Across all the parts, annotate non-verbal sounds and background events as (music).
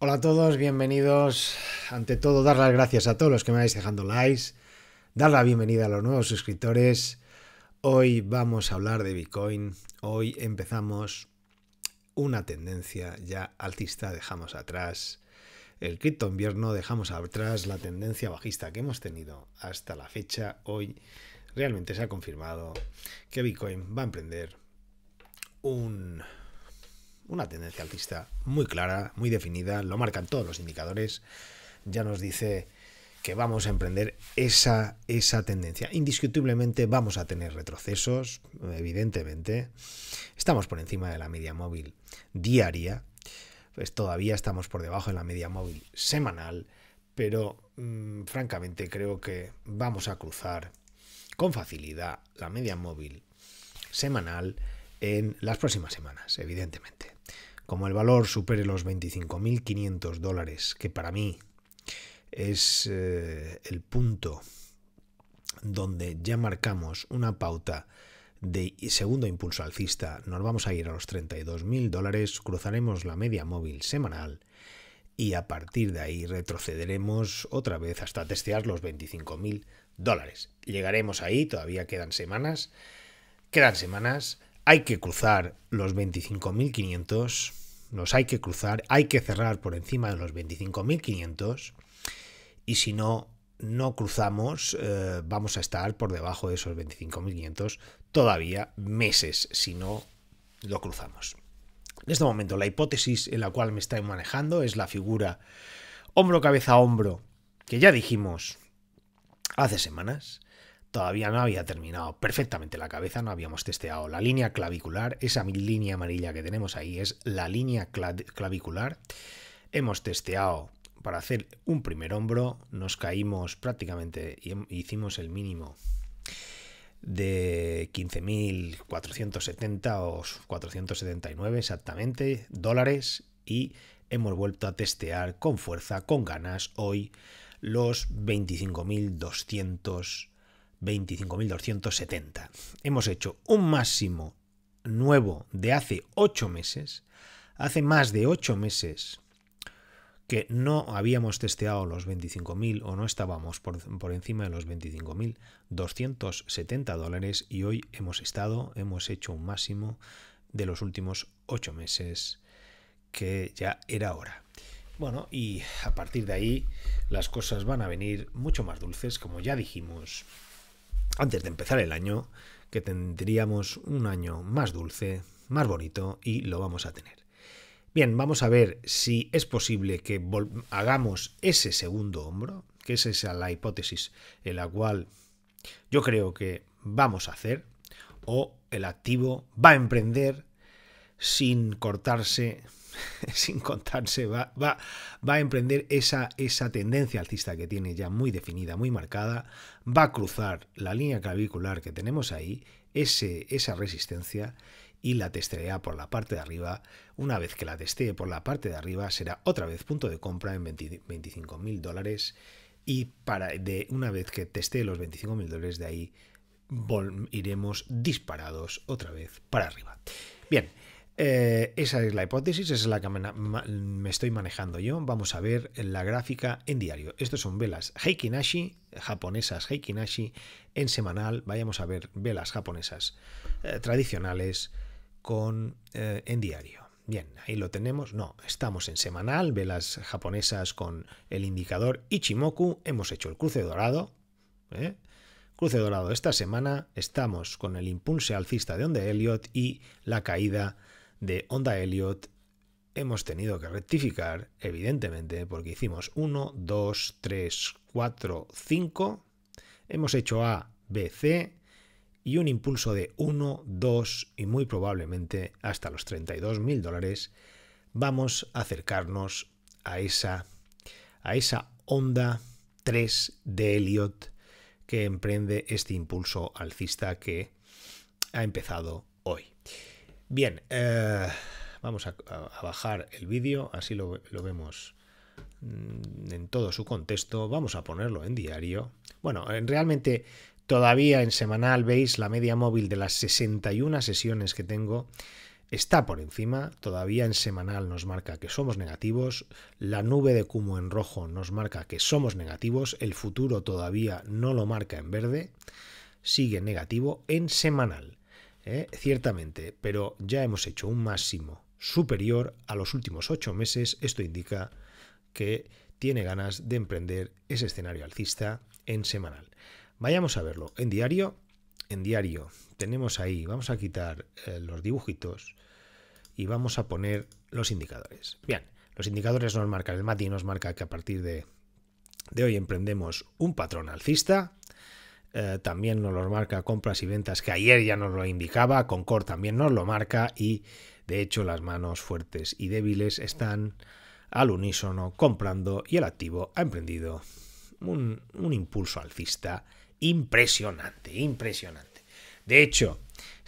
Hola a todos, bienvenidos. Ante todo, dar las gracias a todos los que me vais dejando likes, dar la bienvenida a los nuevos suscriptores. Hoy vamos a hablar de Bitcoin. Hoy empezamos una tendencia ya altista, dejamos atrás el cripto invierno, dejamos atrás la tendencia bajista que hemos tenido hasta la fecha. Hoy realmente se ha confirmado que Bitcoin va a emprender un una tendencia alcista muy clara, muy definida, lo marcan todos los indicadores, ya nos dice que vamos a emprender esa, esa tendencia. Indiscutiblemente vamos a tener retrocesos, evidentemente. Estamos por encima de la media móvil diaria, pues todavía estamos por debajo de la media móvil semanal, pero mm, francamente creo que vamos a cruzar con facilidad la media móvil semanal en las próximas semanas, evidentemente. Como el valor supere los 25.500 dólares, que para mí es eh, el punto donde ya marcamos una pauta de segundo impulso alcista, nos vamos a ir a los 32.000 dólares, cruzaremos la media móvil semanal y a partir de ahí retrocederemos otra vez hasta testear los 25.000 dólares. Llegaremos ahí, todavía quedan semanas, quedan semanas, hay que cruzar los 25.500, Nos hay que cruzar, hay que cerrar por encima de los 25.500 y si no, no cruzamos, eh, vamos a estar por debajo de esos 25.500 todavía meses si no lo cruzamos. En este momento la hipótesis en la cual me estoy manejando es la figura hombro-cabeza-hombro, que ya dijimos hace semanas, todavía no había terminado perfectamente la cabeza, no habíamos testeado la línea clavicular, esa línea amarilla que tenemos ahí es la línea clavicular. Hemos testeado para hacer un primer hombro, nos caímos prácticamente y hicimos el mínimo de 15.470 o 479 exactamente dólares y hemos vuelto a testear con fuerza, con ganas hoy los 25.200 25.270. Hemos hecho un máximo nuevo de hace 8 meses, hace más de 8 meses que no habíamos testeado los 25.000 o no estábamos por, encima de los 25.270 dólares y hoy hemos estado, hemos hecho un máximo de los últimos 8 meses que ya era hora. Bueno, y a partir de ahí las cosas van a venir mucho más dulces, como ya dijimos antes de empezar el año, que tendríamos un año más dulce, más bonito y lo vamos a tener. Bien, vamos a ver si es posible que hagamos ese segundo hombro, que es esa la hipótesis en la cual yo creo que vamos a hacer, o el activo va a emprender sin cortarse (laughs) sin contarse, va, va, va a emprender esa, esa tendencia alcista que tiene ya muy definida, muy marcada, va a cruzar la línea clavicular que tenemos ahí, ese, esa resistencia, y la testeará por la parte de arriba. Una vez que la testee por la parte de arriba, será otra vez punto de compra en 25.000 mil dólares. Y para de una vez que testee los 25.000 mil dólares, de ahí iremos disparados otra vez para arriba. Bien, eh, esa es la hipótesis, esa es la que me estoy manejando yo. Vamos a ver la gráfica en diario. estas son velas Heikinashi, japonesas Heikinashi, en semanal. Vayamos a ver velas japonesas eh, tradicionales con, eh, en diario. Bien, ahí lo tenemos. No, estamos en semanal, velas japonesas con el indicador Ichimoku. Hemos hecho el cruce dorado. Cruce dorado esta semana. Estamos con el impulso alcista de Onde Elliot y la caída de Onda Elliot hemos tenido que rectificar, evidentemente, porque hicimos 1, 2, 3, 4, 5, hemos hecho A, B, C y un impulso de 1, 2 y muy probablemente hasta los 32 mil dólares, vamos a acercarnos a esa, a esa onda 3 de Elliot que emprende este impulso alcista que ha empezado hoy. Bien, eh, vamos a, bajar el vídeo, así lo, lo vemos mm, en todo su contexto. Vamos a ponerlo en diario. Bueno, eh, realmente todavía en semanal veis la media móvil de las 61 sesiones que tengo. Está por encima, todavía en semanal nos marca que somos negativos, la nube de cumo en rojo nos marca que somos negativos, el futuro todavía no lo marca en verde, sigue negativo en semanal. ¿eh? ciertamente, pero ya hemos hecho un máximo superior a los últimos ocho meses. Esto indica que tiene ganas de emprender ese escenario alcista en semanal. Vayamos a verlo. En diario, en diario tenemos ahí, vamos a quitar eh, los dibujitos y vamos a poner los indicadores. Bien, los indicadores nos marcan, el MATI nos marca que a partir de, de hoy emprendemos un patrón alcista, eh, también nos lo marca compras y ventas, que ayer ya nos lo indicaba, Concord también nos lo marca y de hecho las manos fuertes y débiles están al unísono comprando y el activo ha emprendido un, un impulso alcista impresionante, impresionante. De hecho,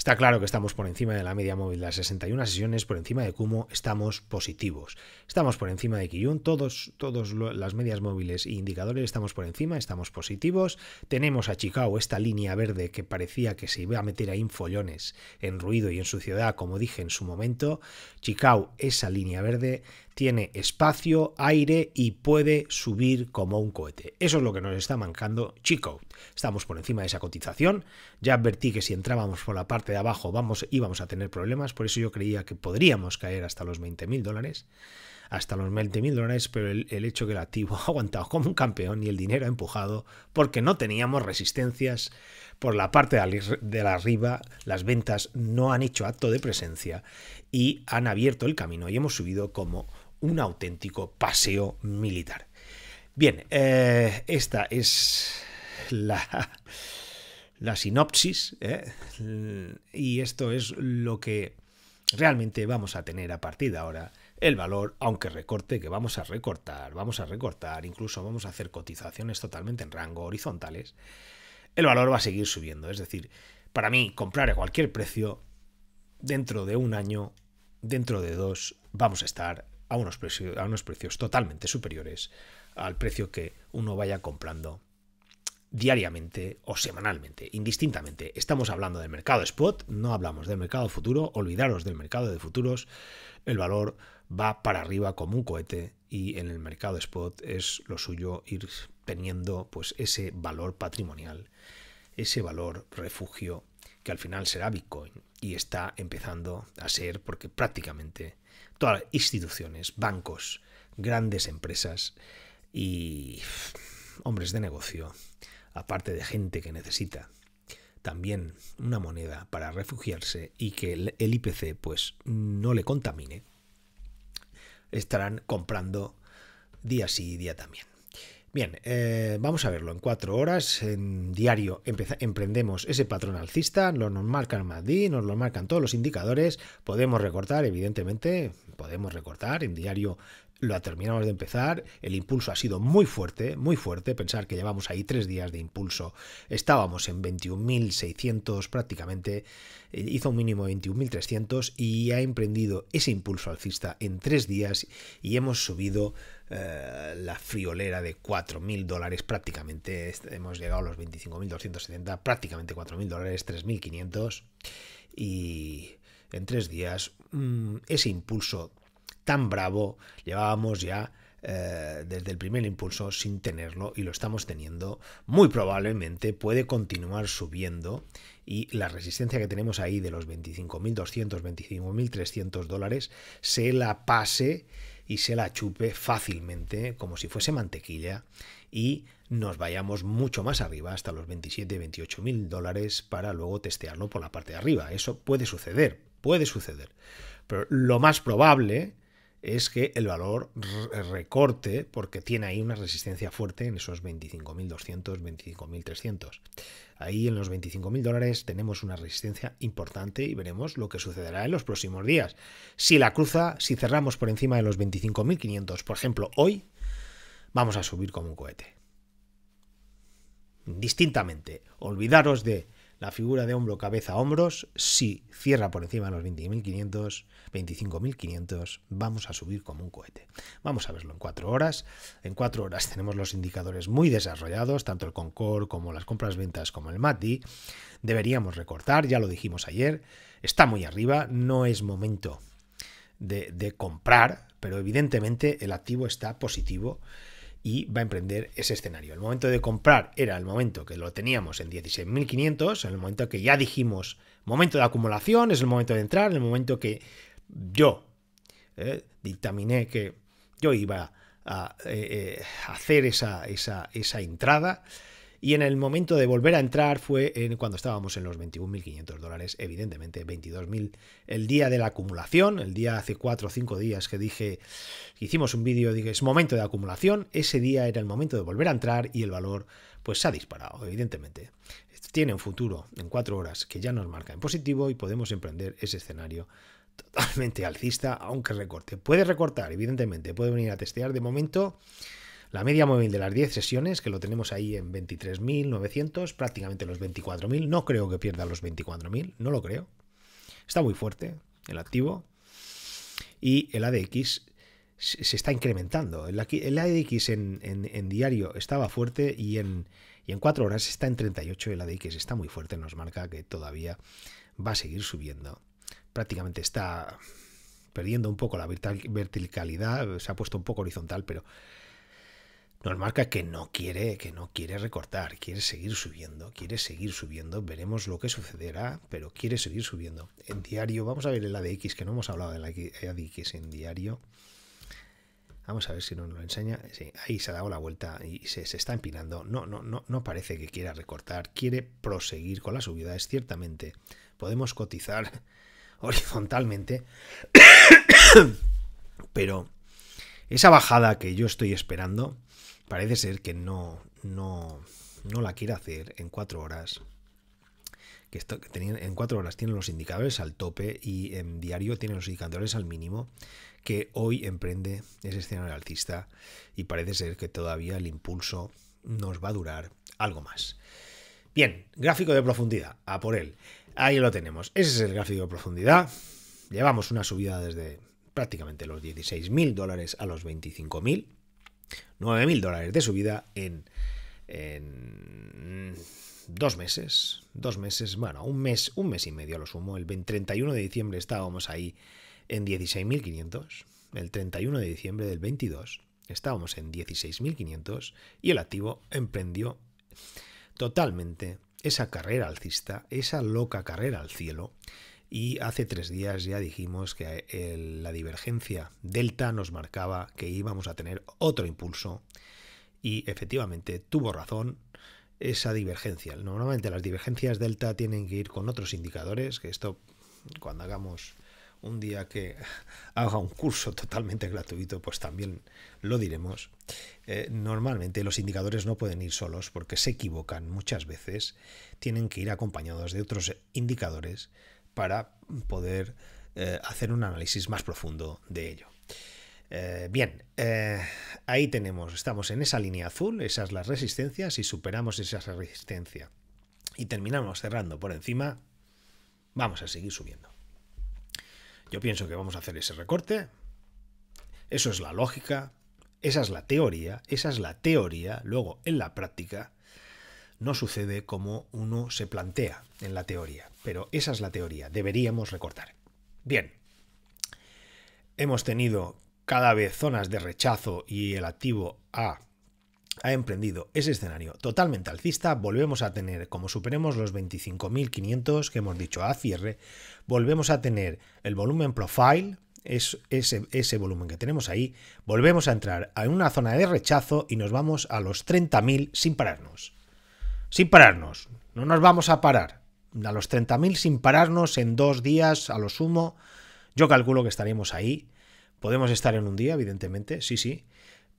Está claro que estamos por encima de la media móvil las 61 sesiones, por encima de Kumo, estamos positivos. Estamos por encima de Kiyun, todos, todos las medias móviles e indicadores estamos por encima, estamos positivos. Tenemos a Chicago esta línea verde que parecía que se iba a meter a infollones en ruido y en suciedad, como dije en su momento. Chicago, esa línea verde, tiene espacio, aire y puede subir como un cohete. Eso es lo que nos está mancando Chico. Estamos por encima de esa cotización. Ya advertí que si entrábamos por la parte de abajo vamos, íbamos a tener problemas, por eso yo creía que podríamos caer hasta los mil dólares hasta los mil dólares, pero el, hecho que el activo (laughs) ha aguantado como un campeón y el dinero ha empujado porque no teníamos resistencias por la parte de arriba, las ventas no han hecho acto de presencia y han abierto el camino y hemos subido como un auténtico paseo militar. Bien, eh, esta es la, la sinopsis eh, y esto es lo que realmente vamos a tener a partir de ahora el valor, aunque recorte, que vamos a recortar, vamos a recortar, incluso vamos a hacer cotizaciones totalmente en rango horizontales, el valor va a seguir subiendo. Es decir, para mí, comprar a cualquier precio, dentro de un año, dentro de dos, vamos a estar a unos, precios, a unos precios totalmente superiores al precio que uno vaya comprando diariamente o semanalmente, indistintamente. Estamos hablando del mercado spot, no hablamos del mercado futuro, olvidaros del mercado de futuros, el valor va para arriba como un cohete y en el mercado spot es lo suyo ir teniendo pues ese valor patrimonial, ese valor refugio que al final será Bitcoin y está empezando a ser porque prácticamente todas las instituciones, bancos, grandes empresas y hombres de negocio, aparte de gente que necesita también una moneda para refugiarse y que el, IPC pues no le contamine, estarán comprando día sí y día también. Bien, eh, vamos a verlo. En cuatro horas, en diario, emprendemos ese patrón alcista, nos lo marcan Madrid, nos lo marcan todos los indicadores, podemos recortar, evidentemente, podemos recortar. En diario lo terminamos de empezar, el impulso ha sido muy fuerte, muy fuerte, pensar que llevamos ahí tres días de impulso, estábamos en 21.600 prácticamente, eh, hizo un mínimo de 21.300 y ha emprendido ese impulso alcista en tres días y hemos subido eh, la friolera de 4.000 dólares, prácticamente este, hemos llegado a los 25.270, prácticamente 4.000 dólares, 3.500. Y en tres días, mm, ese impulso tan bravo, llevábamos ya eh, desde el primer impulso sin tenerlo y lo estamos teniendo, muy probablemente puede continuar subiendo y la resistencia que tenemos ahí de los 25.200, 25.300 dólares se la pase y se la chupe fácilmente como si fuese mantequilla y nos vayamos mucho más arriba hasta los 27, 28 mil dólares para luego testearlo por la parte de arriba. Eso puede suceder, puede suceder. Pero lo más probable es que el valor eh, recorte porque tiene ahí una resistencia fuerte en esos 25.200, 25.300. Ahí en los 25.000 dólares tenemos una resistencia importante y veremos lo que sucederá en los próximos días. Si la cruza, si cerramos por encima de los 25.500, por ejemplo, hoy, vamos a subir como un cohete. Distintamente, olvidaros de la figura de hombro, cabeza, hombros, si cierra por encima de los 20.500, 25.500, vamos a subir como un cohete. Vamos a verlo en cuatro horas. En cuatro horas tenemos los indicadores muy desarrollados, tanto el Concord como las compras ventas como el MATI. Deberíamos recortar, ya lo dijimos ayer. Está muy arriba, no es momento de, de comprar, pero evidentemente el activo está positivo y va a emprender ese escenario. El momento de comprar era el momento que lo teníamos en 16.500, en el momento que ya dijimos momento de acumulación, es el momento de entrar, en el momento que yo eh, dictaminé que yo iba a eh, eh, hacer esa, esa, esa entrada. Y en el momento de volver a entrar fue cuando estábamos en los 21.500 dólares, evidentemente 22.000 el día de la acumulación, el día hace 4 o 5 días que dije, hicimos un vídeo, dije, es momento de acumulación, ese día era el momento de volver a entrar y el valor pues se ha disparado, evidentemente. Tiene un futuro en 4 horas que ya nos marca en positivo y podemos emprender ese escenario totalmente alcista, aunque recorte. Puede recortar, evidentemente, puede venir a testear de momento la media móvil de las 10 sesiones, que lo tenemos ahí en 23.900, prácticamente los 24.000, no creo que pierda los 24.000, no lo creo. Está muy fuerte el activo. Y el ADX se está incrementando. El, ADX en, diario estaba fuerte y en, y en 4 horas está en 38. El ADX está muy fuerte, nos marca que todavía va a seguir subiendo. Prácticamente está perdiendo un poco la verticalidad, se ha puesto un poco horizontal, pero nos marca que no quiere, que no quiere recortar, quiere seguir subiendo, quiere seguir subiendo, veremos lo que sucederá, pero quiere seguir subiendo. En diario, vamos a ver el ADX, que no hemos hablado del ADX en diario. Vamos a ver si nos lo enseña. ahí se ha dado la vuelta y se, está empinando. No, no, no, no parece que quiera recortar, quiere proseguir con las subidas. ciertamente, podemos cotizar (laughs) horizontalmente, (coughs) pero esa bajada que yo estoy esperando parece ser que no, no, no la quiere hacer en cuatro horas. Que, esto, en cuatro horas tienen los indicadores al tope y en diario tienen los indicadores al mínimo, que hoy emprende ese escenario alcista y parece ser que todavía el impulso nos va a durar algo más. Bien, gráfico de profundidad, a por él. Ahí lo tenemos. Ese es el gráfico de profundidad. Llevamos una subida desde prácticamente los 16.000 dólares a los 25.000. 9.000 dólares de subida en, en dos meses, dos meses, bueno, un mes, un mes y medio lo sumo. El 31 de diciembre estábamos ahí en 16.500, el 31 de diciembre del 22 estábamos en 16.500 y el activo emprendió totalmente esa carrera alcista, esa loca carrera al cielo y hace tres días ya dijimos que la divergencia delta nos marcaba que íbamos a tener otro impulso y efectivamente tuvo razón esa divergencia. Normalmente las divergencias delta tienen que ir con otros indicadores, que esto cuando hagamos un día que (laughs) haga un curso totalmente gratuito, pues también lo diremos. Eh, normalmente los indicadores no pueden ir solos porque se equivocan muchas veces, tienen que ir acompañados de otros indicadores para poder eh, hacer un análisis más profundo de ello. Eh, bien, eh, ahí tenemos, estamos en esa línea azul, esas las resistencias y superamos esa resistencia y terminamos cerrando por encima, vamos a seguir subiendo. Yo pienso que vamos a hacer ese recorte, eso es la lógica, esa es la teoría, esa es la teoría, luego en la práctica no sucede como uno se plantea en la teoría. Pero esa es la teoría, deberíamos recortar. Bien, hemos tenido cada vez zonas de rechazo y el activo A ha emprendido ese escenario totalmente alcista, volvemos a tener, como superemos los 25.500 que hemos dicho a cierre, volvemos a tener el volumen profile, es ese, ese, volumen que tenemos ahí, volvemos a entrar a una zona de rechazo y nos vamos a los 30.000 sin pararnos sin pararnos. No nos vamos a parar. A los 30.000 sin pararnos en dos días, a lo sumo, yo calculo que estaremos ahí. Podemos estar en un día, evidentemente, sí, sí,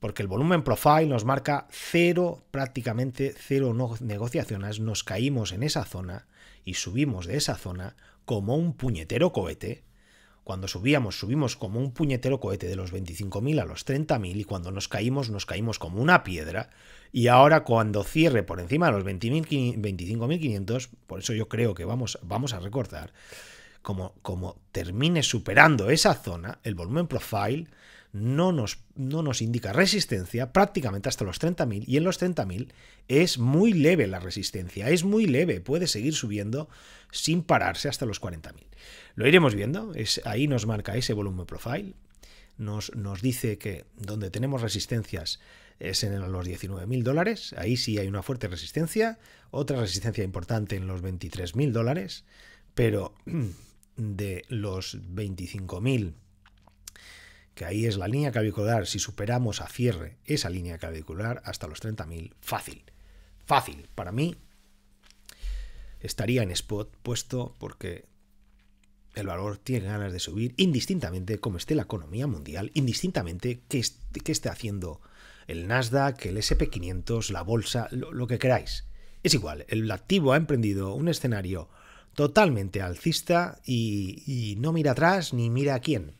porque el volumen profile nos marca cero, prácticamente cero negociaciones. Nos caímos en esa zona y subimos de esa zona como un puñetero cohete. Cuando subíamos, subimos como un puñetero cohete de los 25.000 a los 30.000 y cuando nos caímos, nos caímos como una piedra y ahora cuando cierre por encima de los 25.500, por eso yo creo que vamos, vamos a recortar, como, como termine superando esa zona, el volumen profile no nos, no nos, indica resistencia prácticamente hasta los 30.000 y en los 30.000 es muy leve la resistencia, es muy leve, puede seguir subiendo sin pararse hasta los 40.000. Lo iremos viendo, es, ahí nos marca ese volumen profile, nos, nos dice que donde tenemos resistencias es en los 19.000 dólares, ahí sí hay una fuerte resistencia, otra resistencia importante en los 23.000 dólares, pero (clears throat) de los 25.000, que ahí es la línea clavicular, si superamos a cierre esa línea clavicular hasta los 30.000, fácil, fácil, para mí estaría en spot puesto porque el valor tiene ganas de subir indistintamente como esté la economía mundial, indistintamente que esté haciendo el Nasdaq, el SP500, la bolsa, lo, que queráis. Es igual, el activo ha emprendido un escenario totalmente alcista y, no mira atrás ni mira a quién.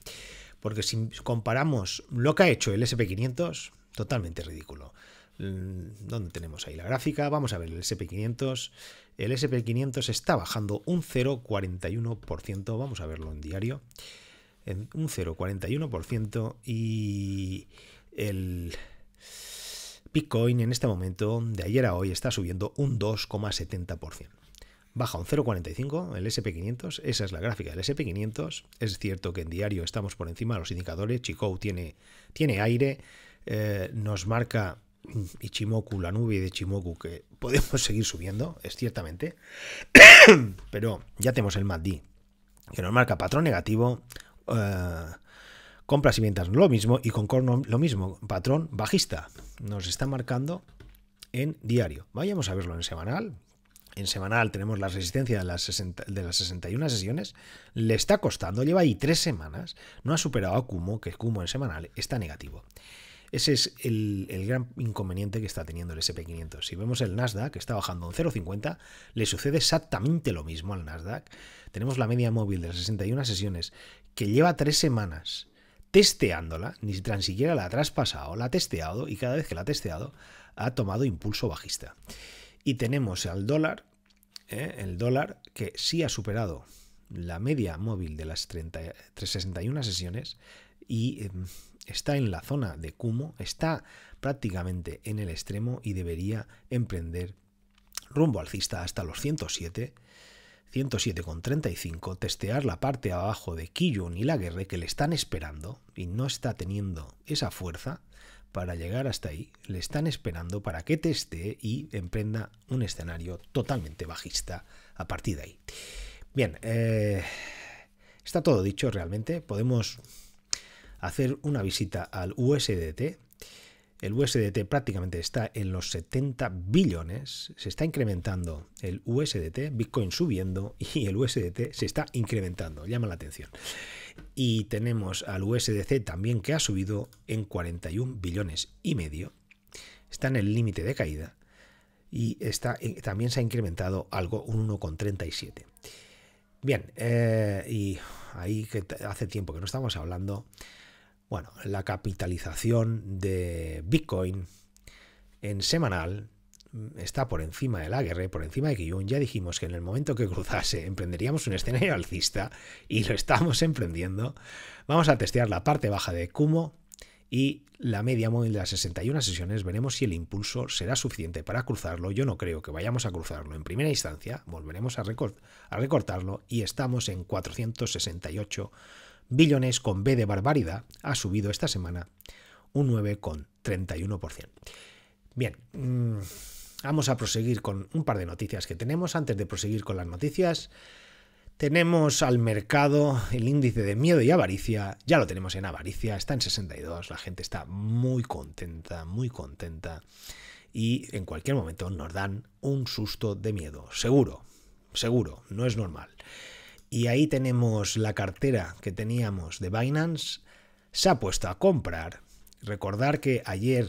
Porque si comparamos lo que ha hecho el SP500, totalmente ridículo. Mm, ¿Dónde tenemos ahí la gráfica? Vamos a ver el SP500. El SP500 está bajando un 0,41%. Vamos a verlo en diario. En un 0,41% y el Bitcoin en este momento, de ayer a hoy, está subiendo un 2,70%. Baja un 0,45 el SP500, esa es la gráfica del SP500. Es cierto que en diario estamos por encima de los indicadores, Chikou tiene, tiene aire, eh, nos marca Ichimoku, la nube de Ichimoku, que (laughs) podemos seguir subiendo, es ciertamente, (coughs) pero ya tenemos el MACD, que nos marca patrón negativo. Eh, Compras y ventas lo mismo y con corno lo mismo. Patrón bajista. Nos está marcando en diario. Vayamos a verlo en semanal. En semanal tenemos la resistencia de las, de las 61 sesiones. Le está costando, lleva ahí tres semanas. No ha superado a Kumo, que Kumo en semanal está negativo. Ese es el, el, gran inconveniente que está teniendo el SP500. Si vemos el Nasdaq, que está bajando un 0,50, le sucede exactamente lo mismo al Nasdaq. Tenemos la media móvil de las 61 sesiones, que lleva tres semanas testeándola, ni siquiera la ha traspasado, la ha testeado y cada vez que la ha testeado ha tomado impulso bajista. Y tenemos al dólar, ¿eh? el dólar que sí ha superado la media móvil de las 361 sesiones y em, está en la zona de cumo, está prácticamente en el extremo y debería emprender rumbo alcista hasta los 107 107,35, testear la parte abajo de Kiyun y la guerra que le están esperando y no está teniendo esa fuerza para llegar hasta ahí, le están esperando para que teste y emprenda un escenario totalmente bajista a partir de ahí. Bien, eh, está todo dicho realmente, podemos hacer una visita al USDT el USDT prácticamente está en los 70 billones, se está incrementando el USDT, Bitcoin subiendo y el USDT se está incrementando, llama la atención. Y tenemos al USDC también que ha subido en 41 billones y medio, está en el límite de caída y eh, también se ha incrementado algo, un 1,37. Bien, eh, y ahí que hace tiempo que no estamos hablando bueno, la capitalización de Bitcoin en semanal mm, está por encima del aguerre, por encima de Kiyun. Ya dijimos que en el momento que cruzase emprenderíamos un escenario (laughs) alcista y lo estamos emprendiendo. Vamos a testear la parte baja de Kumo y la media móvil de las 61 sesiones. Veremos si el impulso será suficiente para cruzarlo. Yo no creo que vayamos a cruzarlo en primera instancia. Volveremos a, a recortarlo y estamos en 468 Billones con B de barbaridad ha subido esta semana un 9,31%. Bien, mm, vamos a proseguir con un par de noticias que tenemos. Antes de proseguir con las noticias, tenemos al mercado el índice de miedo y avaricia. Ya lo tenemos en avaricia, está en 62. La gente está muy contenta, muy contenta. Y en cualquier momento nos dan un susto de miedo, seguro, seguro, no es normal. Y ahí tenemos la cartera que teníamos de Binance. Se ha puesto a comprar. Recordar que ayer,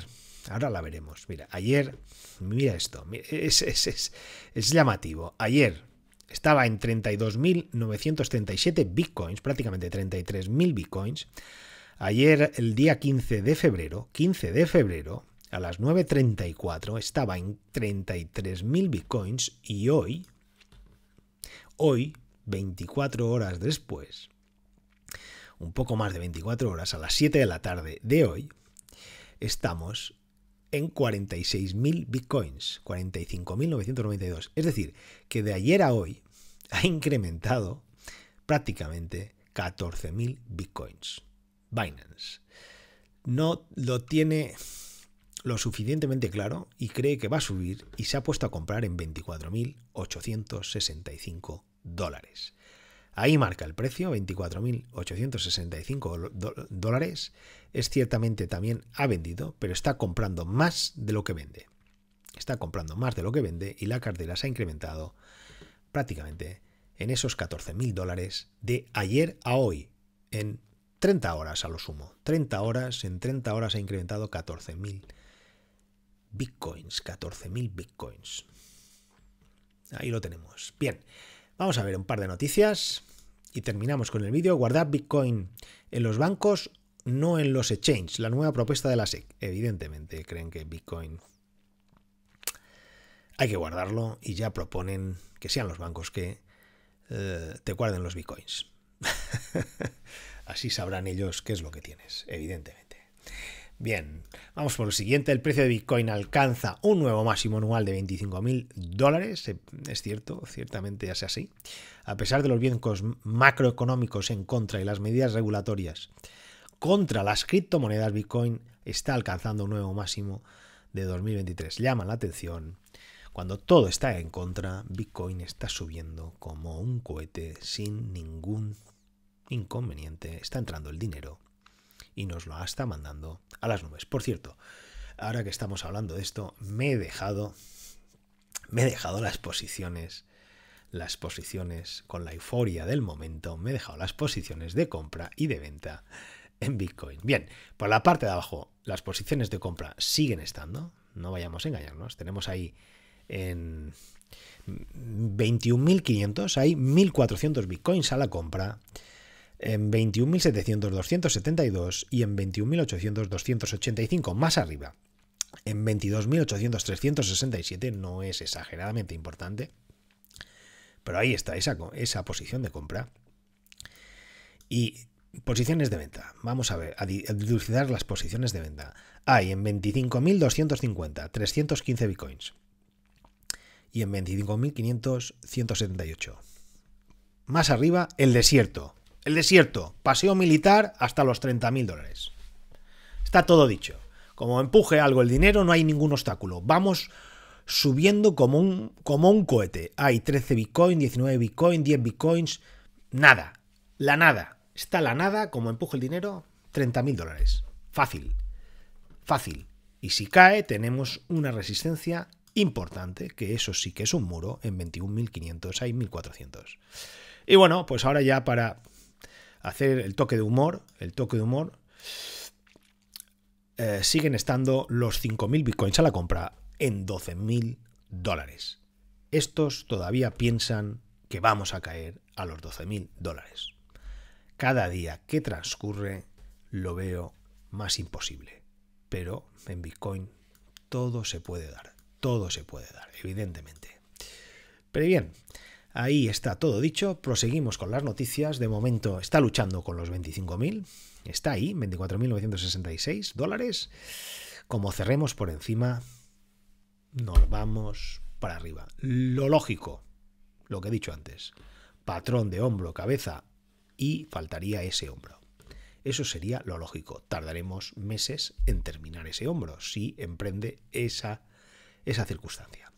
ahora la veremos, mira, ayer, mira esto, es, es, es, llamativo. Ayer estaba en 32.937 bitcoins, prácticamente 33.000 bitcoins. Ayer, el día 15 de febrero, 15 de febrero, a las 9.34, estaba en 33.000 bitcoins y hoy, hoy, 24 horas después, un poco más de 24 horas, a las 7 de la tarde de hoy, estamos en 46.000 bitcoins, 45.992. Es decir, que de ayer a hoy ha incrementado prácticamente 14.000 bitcoins. Binance no lo tiene lo suficientemente claro y cree que va a subir y se ha puesto a comprar en 24.865 dólares. Ahí marca el precio, 24.865 dólares. Es ciertamente también ha vendido, pero está comprando más de lo que vende. Está comprando más de lo que vende y la cartera se ha incrementado prácticamente en esos 14.000 dólares de ayer a hoy, en 30 horas a lo sumo. 30 horas, en 30 horas ha incrementado 14.000 bitcoins, 14.000 bitcoins. Ahí lo tenemos. Bien. Vamos a ver un par de noticias y terminamos con el vídeo. Guardar Bitcoin en los bancos, no en los exchanges. La nueva propuesta de la SEC. Evidentemente creen que Bitcoin hay que guardarlo y ya proponen que sean los bancos que eh, te guarden los Bitcoins. (laughs) Así sabrán ellos qué es lo que tienes, evidentemente. Bien, vamos por lo siguiente. El precio de Bitcoin alcanza un nuevo máximo anual de 25.000 dólares. Eh, es cierto, ciertamente ya sea así. A pesar de los vientos macroeconómicos en contra y las medidas regulatorias contra las criptomonedas, Bitcoin está alcanzando un nuevo máximo de 2023. Llama la atención. Cuando todo está en contra, Bitcoin está subiendo como un cohete sin ningún inconveniente. Está entrando el dinero y nos lo está mandando a las nubes. Por cierto, ahora que estamos hablando de esto, me he dejado, me he dejado las posiciones, las posiciones con la euforia del momento, me he dejado las posiciones de compra y de venta en Bitcoin. Bien, por la parte de abajo, las posiciones de compra siguen estando, no vayamos a engañarnos, tenemos ahí en 21.500, hay 1.400 bitcoins a la compra en 21.700 272 y en 21.800 285, más arriba. En 22.800 367 no es exageradamente importante, pero ahí está esa, esa posición de compra. Y posiciones de venta. Vamos a ver, a dilucidar las posiciones de venta. Hay en 25.250 315 bitcoins y en 25.500 178. Más arriba, el desierto, el desierto, paseo militar hasta los 30.000 dólares. Está todo dicho. Como empuje algo el dinero, no hay ningún obstáculo. Vamos subiendo como un, como un cohete. Hay 13 Bitcoin, 19 Bitcoin, 10 Bitcoins. Nada. La nada. Está la nada, como empuje el dinero, 30.000 dólares. Fácil. Fácil. Y si cae, tenemos una resistencia importante, que eso sí que es un muro, en 21.500, hay 1.400. Y bueno, pues ahora ya para hacer el toque de humor, el toque de humor, eh, siguen estando los 5.000 bitcoins a la compra en 12.000 dólares. Estos todavía piensan que vamos a caer a los 12.000 dólares. Cada día que transcurre lo veo más imposible. Pero en Bitcoin todo se puede dar, todo se puede dar, evidentemente. Pero bien, Ahí está todo dicho, proseguimos con las noticias. De momento está luchando con los 25.000, está ahí, 24.966 dólares. Como cerremos por encima, nos vamos para arriba. Lo lógico, lo que he dicho antes, patrón de hombro, cabeza y faltaría ese hombro. Eso sería lo lógico. Tardaremos meses en terminar ese hombro si emprende esa, esa circunstancia.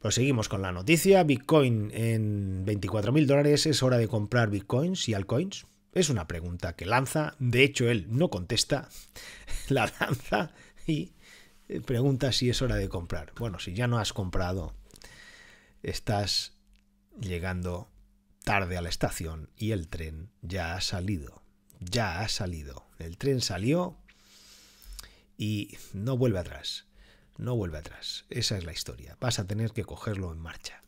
Proseguimos pues con la noticia. Bitcoin en 24.000 dólares. ¿Es hora de comprar bitcoins y altcoins? Es una pregunta que lanza. De hecho, él no contesta. (laughs) La lanza y eh, pregunta si es hora de comprar. Bueno, si ya no has comprado, estás llegando tarde a la estación y el tren ya ha salido. Ya ha salido. El tren salió y no vuelve atrás no vuelve atrás. Esa es la historia. Vas a tener que cogerlo en marcha.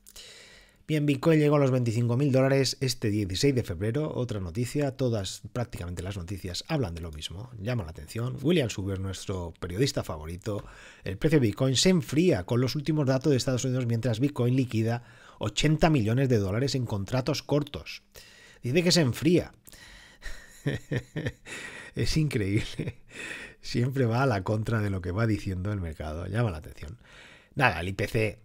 Bien, Bitcoin llegó a los 25.000 dólares este 16 de febrero. Otra noticia, todas prácticamente las noticias hablan de lo mismo. Llama la atención. William Suber, nuestro periodista favorito, el precio de Bitcoin se enfría con los últimos datos de Estados Unidos mientras Bitcoin liquida 80 millones de dólares en contratos cortos. Dice que se enfría. (laughs) es increíble siempre va a la contra de lo que va diciendo el mercado. Llama la atención. Nada, el IPC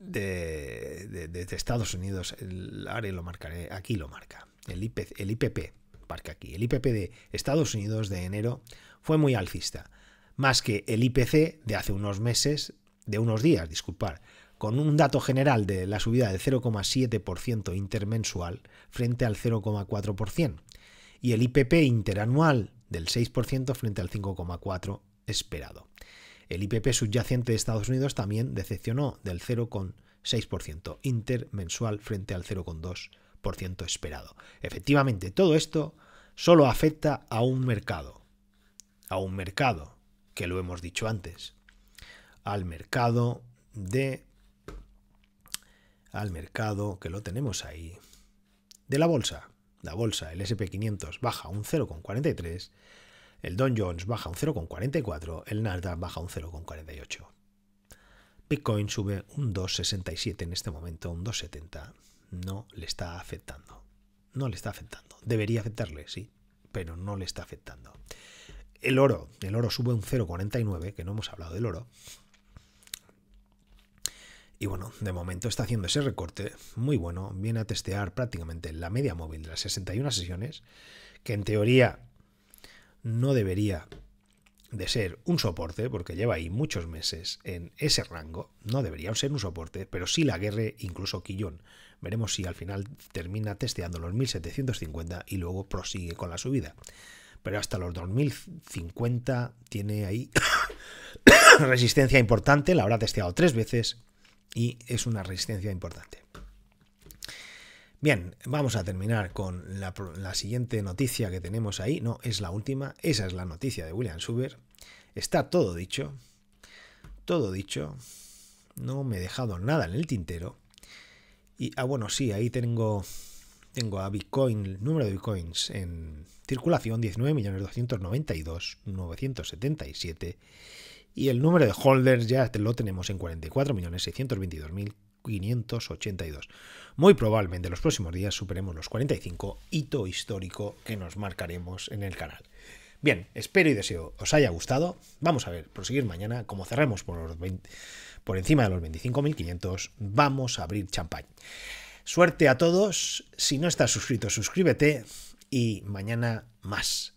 de, Estados Unidos, el, ahora lo marcaré, aquí lo marca. El, IPC, el IPP, marca aquí. El IPP de Estados Unidos de enero fue muy alcista, más que el IPC de hace unos meses, de unos días, disculpar, con un dato general de la subida del 0,7% intermensual frente al 0,4%. Y el IPP interanual del 6% frente al 5,4% esperado. El IPP subyacente de Estados Unidos también decepcionó del 0,6% intermensual frente al 0,2% esperado. Efectivamente, todo esto solo afecta a un mercado, a un mercado, que lo hemos dicho antes, al mercado de al mercado que lo tenemos ahí de la bolsa bolsa, el SP500, baja un 0,43, el Don Jones baja un 0,44, el Nasdaq baja un 0,48. Bitcoin sube un 2,67 en este momento, un 2,70. No le está afectando. No le está afectando. Debería afectarle, sí, pero no le está afectando. El oro, el oro sube un 0,49, que no hemos hablado del oro, y bueno, de momento está haciendo ese recorte muy bueno. Viene a testear prácticamente la media móvil de las 61 sesiones, que en teoría no debería de ser un soporte, porque lleva ahí muchos meses en ese rango, no debería ser un soporte, pero sí la guerra, incluso Quillón. Veremos si al final termina testeando los 1750 y luego prosigue con la subida. Pero hasta los 2050 tiene ahí (coughs) resistencia importante, la habrá testeado tres veces y es una resistencia importante. Bien, vamos a terminar con la, siguiente noticia que tenemos ahí. No, es la última. Esa es la noticia de William Suber. Está todo dicho. Todo dicho. No me he dejado nada en el tintero. Y, ah, bueno, sí, ahí tengo, tengo a Bitcoin, número de Bitcoins en circulación, 19.292.977 y el número de holders ya lo tenemos en 44.622.582. Muy probablemente en los próximos días superemos los 45, hito histórico que nos marcaremos en el canal. Bien, espero y deseo os haya gustado. Vamos a ver, proseguir mañana. Como cerramos por, los por encima de los 25.500, vamos a abrir champagne. Suerte a todos. Si no estás suscrito, suscríbete y mañana más.